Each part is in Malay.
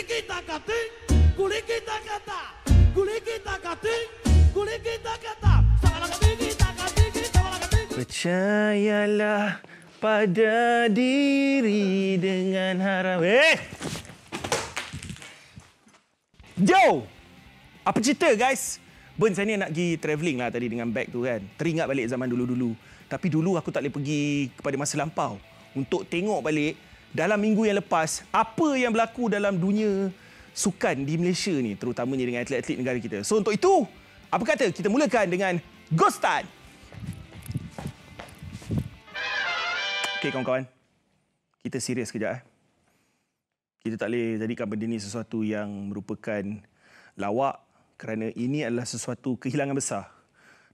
Kulikita katin, kulikita kata, kulikita katin, kulikita kata. Percayalah pada diri dengan harap. Eh! Yo! Apa cerita guys? Ben, saya ni nak pergi travelling lah tadi dengan bag tu kan. Teringat balik zaman dulu-dulu. Tapi dulu aku tak boleh pergi kepada masa lampau. Untuk tengok balik dalam minggu yang lepas apa yang berlaku dalam dunia sukan di Malaysia ni terutamanya dengan atlet-atlet negara kita. So untuk itu, apa kata kita mulakan dengan Gostan. Okey kawan-kawan. Kita serius sekejap eh. Kita tak boleh jadikan benda ni sesuatu yang merupakan lawak kerana ini adalah sesuatu kehilangan besar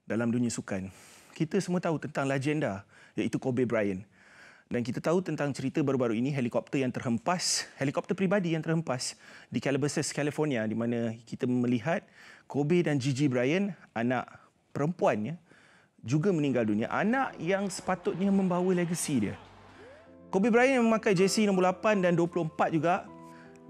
dalam dunia sukan. Kita semua tahu tentang legenda iaitu Kobe Bryant. Dan kita tahu tentang cerita baru-baru ini helikopter yang terhempas, helikopter pribadi yang terhempas di Calabasas, California di mana kita melihat Kobe dan Gigi Bryan, anak perempuannya juga meninggal dunia. Anak yang sepatutnya membawa legasi dia. Kobe Bryant yang memakai jersey nombor 8 dan 24 juga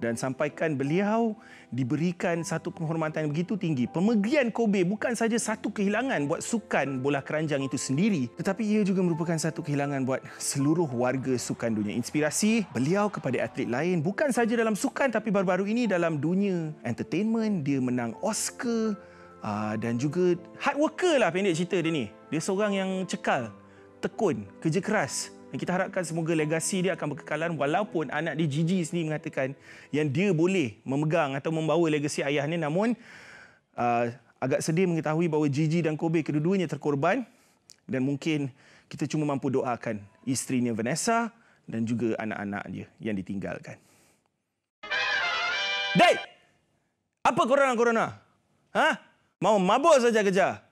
dan sampaikan beliau diberikan satu penghormatan yang begitu tinggi. Pemegian Kobe bukan saja satu kehilangan buat sukan bola keranjang itu sendiri tetapi ia juga merupakan satu kehilangan buat seluruh warga sukan dunia. Inspirasi beliau kepada atlet lain bukan saja dalam sukan tapi baru-baru ini dalam dunia entertainment dia menang Oscar ah, dan juga hard worker lah pendek cerita dia ni. Dia seorang yang cekal, tekun, kerja keras. Dan kita harapkan semoga legasi dia akan berkekalan walaupun anak dia Gigi sendiri mengatakan yang dia boleh memegang atau membawa legasi ayahnya namun uh, agak sedih mengetahui bahawa Gigi dan Kobe kedua-duanya terkorban dan mungkin kita cuma mampu doakan isterinya Vanessa dan juga anak-anak dia yang ditinggalkan. Dai! Apa corona corona? Ha? Mau mabuk saja kerja.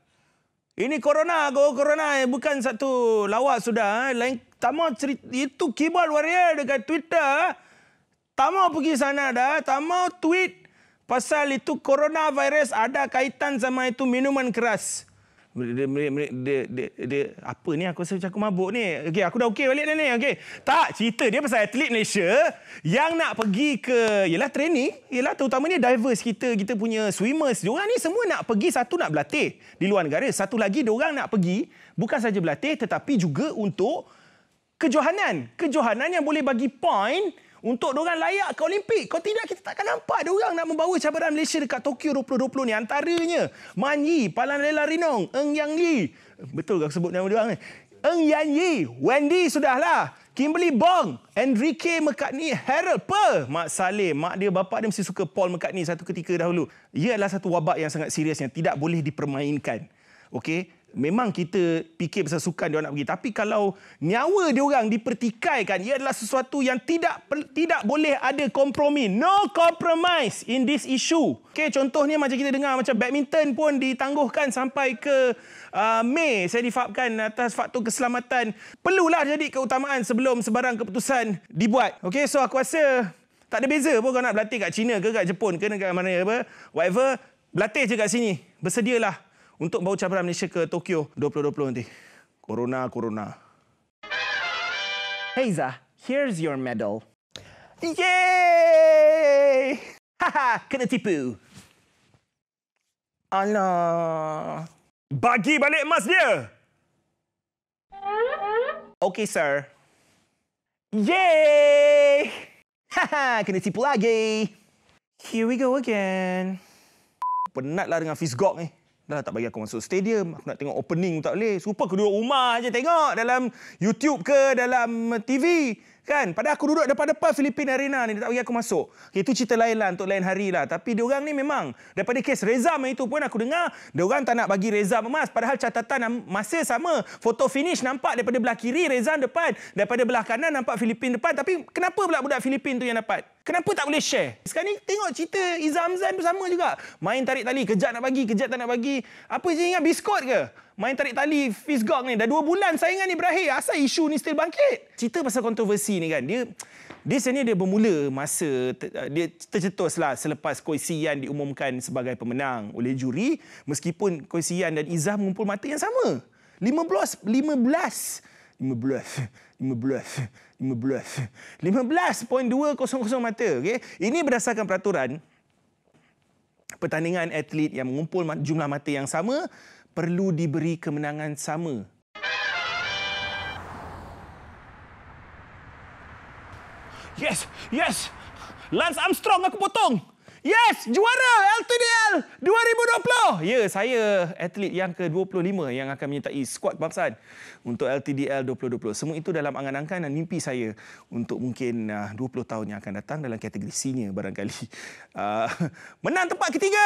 Ini corona, go corona eh. bukan satu lawak sudah. Eh. Lain Tama cerita itu kibal warrior dekat Twitter. Eh. Tama pergi sana dah. Tama tweet pasal itu coronavirus ada kaitan sama itu minuman keras. Dia, dia, dia, dia, dia, apa ni aku rasa macam aku mabuk ni. Okey aku dah okey balik dah ni. Okey. Tak cerita dia pasal atlet Malaysia yang nak pergi ke ialah training, ialah terutamanya divers kita kita punya swimmers. Diorang ni semua nak pergi satu nak berlatih di luar negara, satu lagi diorang nak pergi bukan saja berlatih tetapi juga untuk kejohanan. Kejohanan yang boleh bagi point untuk orang layak ke Olimpik. Kalau tidak, kita takkan nampak orang nak membawa cabaran Malaysia dekat Tokyo 2020 ni. Antaranya, Man Yi, Palan Lela Rinong, Eng Yang Yi. Betul ke sebut nama orang ni? Eng Yang Yi, Wendy sudahlah. Kimberly Bong, Enrique McCartney, Harold Per, Mak Saleh, mak dia, bapa dia mesti suka Paul McCartney satu ketika dahulu. Ia adalah satu wabak yang sangat serius yang tidak boleh dipermainkan. Okey, memang kita fikir pasal sukan dia nak pergi tapi kalau nyawa dia orang dipertikaikan ia adalah sesuatu yang tidak tidak boleh ada kompromi no compromise in this issue okey contohnya macam kita dengar macam badminton pun ditangguhkan sampai ke uh, Mei saya difahamkan atas faktor keselamatan perlulah jadi keutamaan sebelum sebarang keputusan dibuat okey so aku rasa tak ada beza pun kau nak berlatih kat China ke kat Jepun ke negara mana apa whatever berlatih je kat sini bersedialah untuk bawa cabaran Malaysia ke Tokyo 2020 nanti. Corona, Corona. Heiza, here's your medal. Yay! Haha, ha, kena tipu. Alah. Bagi balik emas dia! Okay, sir. Yay! Haha, ha, kena tipu lagi. Here we go again. Penatlah dengan Fizzgog ni. Dah tak bagi aku masuk stadium, aku nak tengok opening tak boleh. Serupa aku duduk rumah aje tengok dalam YouTube ke dalam TV. Kan? Padahal aku duduk depan-depan Filipina Arena ni, dia tak bagi aku masuk. Okay, itu cerita lain lah untuk lain hari lah. Tapi diorang ni memang, daripada kes Rezam itu pun aku dengar, diorang tak nak bagi Reza emas. Padahal catatan masa sama, foto finish nampak daripada belah kiri Reza depan. Daripada belah kanan nampak Filipina depan. Tapi kenapa pula budak Filipina tu yang dapat? Kenapa tak boleh share? Sekarang ni tengok cerita Izzah Hamzan pun sama juga. Main tarik tali, kejap nak bagi, kejap tak nak bagi. Apa je ingat biskut ke? Main tarik tali Fizzgong ni. Dah dua bulan saingan ni berakhir. Asal isu ni still bangkit? Cerita pasal kontroversi ni kan. Dia dia sini dia bermula masa uh, dia tercetus lah selepas Koisian diumumkan sebagai pemenang oleh juri meskipun Koisian dan Izzah mengumpul mata yang sama. 15 15 15.200 mata. Okay? Ini berdasarkan peraturan pertandingan atlet yang mengumpul jumlah mata yang sama perlu diberi kemenangan sama. Yes, yes. Lance Armstrong aku potong. Yes, juara LTDL 2020. Ya, saya atlet yang ke-25 yang akan menyertai skuad bangsaan untuk LTDL 2020. Semua itu dalam angan-angan dan mimpi saya untuk mungkin 20 ah, tahun yang akan datang dalam kategori senior barangkali. Ah, menang tempat ketiga.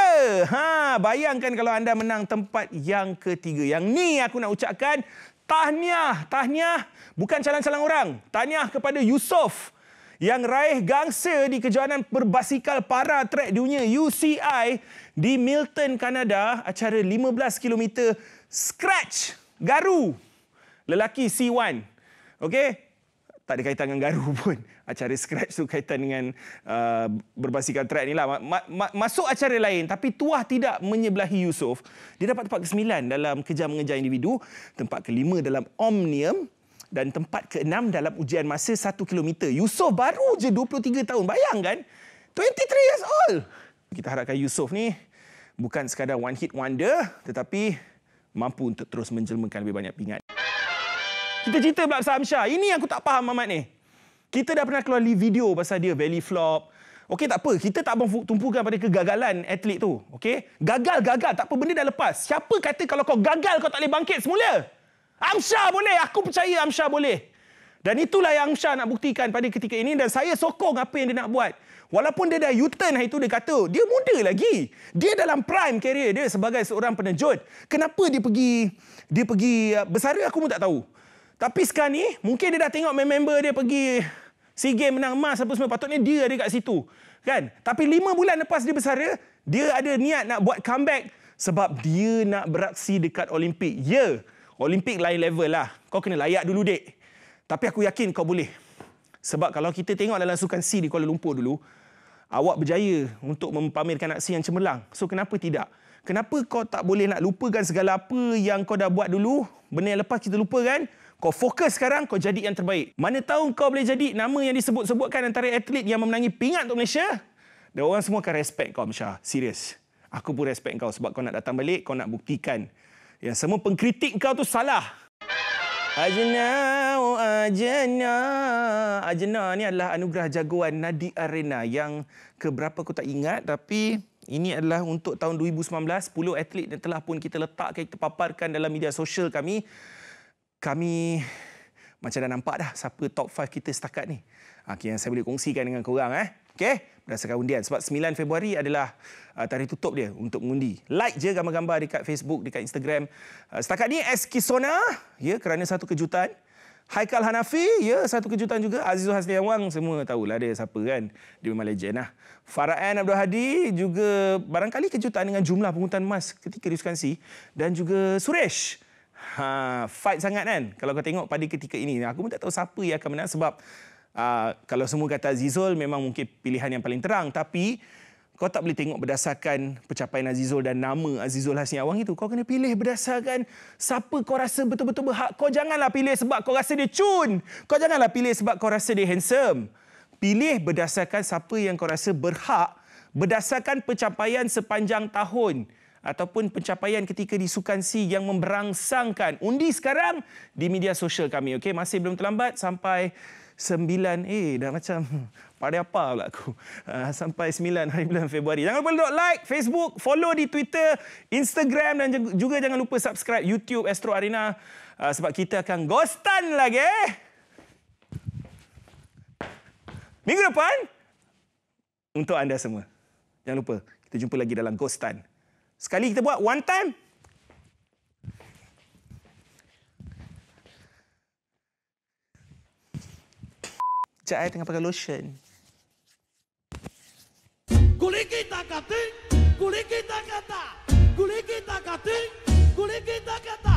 Ha, bayangkan kalau anda menang tempat yang ketiga. Yang ni aku nak ucapkan tahniah, tahniah bukan calon-calon orang. Tahniah kepada Yusof yang raih gangsa di kejohanan berbasikal para trek dunia UCI di Milton, Kanada, acara 15 km scratch garu lelaki C1. Okey, tak ada kaitan dengan garu pun. Acara scratch tu kaitan dengan uh, berbasikal track ni lah. Ma- ma- masuk acara lain tapi tuah tidak menyebelahi Yusof. Dia dapat tempat ke-9 dalam kejar mengejar individu. Tempat ke-5 dalam Omnium dan tempat keenam dalam ujian masa 1 km. Yusof baru je 23 tahun. Bayangkan, 23 years old. Kita harapkan Yusof ni bukan sekadar one hit wonder tetapi mampu untuk terus menjelmakan lebih banyak pingat. Kita cerita pula pasal Amsyar. Ini yang aku tak faham, Mamat ni. Kita dah pernah keluar video pasal dia belly flop. Okey, tak apa. Kita tak abang tumpukan pada kegagalan atlet tu. Okey? Gagal, gagal. Tak apa, benda dah lepas. Siapa kata kalau kau gagal, kau tak boleh bangkit semula? Amsha boleh, aku percaya Amsha boleh. Dan itulah yang Amsha nak buktikan pada ketika ini dan saya sokong apa yang dia nak buat. Walaupun dia dah U-turn hari itu, dia kata dia muda lagi. Dia dalam prime career dia sebagai seorang penerjun. Kenapa dia pergi dia pergi uh, bersara aku pun tak tahu. Tapi sekarang ni mungkin dia dah tengok member dia pergi SEA Games menang emas apa semua. Patutnya dia ada kat situ. Kan? Tapi lima bulan lepas dia bersara, dia ada niat nak buat comeback sebab dia nak beraksi dekat Olimpik. Ya, yeah. Olimpik lain level lah. Kau kena layak dulu, dek. Tapi aku yakin kau boleh. Sebab kalau kita tengok dalam sukan C di Kuala Lumpur dulu, awak berjaya untuk mempamerkan aksi yang cemerlang. So, kenapa tidak? Kenapa kau tak boleh nak lupakan segala apa yang kau dah buat dulu? Benda yang lepas kita lupa kan? Kau fokus sekarang, kau jadi yang terbaik. Mana tahu kau boleh jadi nama yang disebut-sebutkan antara atlet yang memenangi pingat untuk Malaysia? Dan orang semua akan respect kau, Masya. Serius. Aku pun respect kau sebab kau nak datang balik, kau nak buktikan Ya, semua pengkritik kau tu salah. Ajna, oh Ajna. Ajna ni adalah anugerah jagoan Nadi Arena yang keberapa aku tak ingat tapi ini adalah untuk tahun 2019, 10 atlet yang telah pun kita letak, kita paparkan dalam media sosial kami. Kami macam dah nampak dah siapa top 5 kita setakat ni. Ha, okay, yang saya boleh kongsikan dengan korang. Eh. Okay berdasarkan undian. Sebab 9 Februari adalah uh, tarikh tutup dia untuk mengundi. Like je gambar-gambar dekat Facebook, dekat Instagram. Uh, setakat ni Kisona, ya kerana satu kejutan. Haikal Hanafi, ya satu kejutan juga. Azizul Hasli Awang, semua tahulah dia siapa kan. Dia memang legend lah. Farahan Abdul Hadi juga barangkali kejutan dengan jumlah pungutan emas ketika diusukan si. Dan juga Suresh. Ha, fight sangat kan kalau kau tengok pada ketika ini. Aku pun tak tahu siapa yang akan menang sebab Ah, kalau semua kata Azizul memang mungkin pilihan yang paling terang tapi kau tak boleh tengok berdasarkan pencapaian Azizul dan nama Azizul Hasni Awang itu. Kau kena pilih berdasarkan siapa kau rasa betul-betul berhak. Kau janganlah pilih sebab kau rasa dia cun. Kau janganlah pilih sebab kau rasa dia handsome. Pilih berdasarkan siapa yang kau rasa berhak berdasarkan pencapaian sepanjang tahun ataupun pencapaian ketika di Sukan C yang memberangsangkan. Undi sekarang di media sosial kami. Okay, masih belum terlambat sampai 9A dan macam pada apa pula aku ah, sampai 9 hari bulan Februari. Jangan lupa like Facebook, follow di Twitter, Instagram dan juga jangan lupa subscribe YouTube Astro Arena ah, sebab kita akan ghostan lagi. Eh. Minggu depan untuk anda semua. Jangan lupa kita jumpa lagi dalam ghostan. Sekali kita buat one time Sekejap saya eh, tengah pakai lotion. Kuliki takating, kuliki takata, kuliki takating, kuliki takata.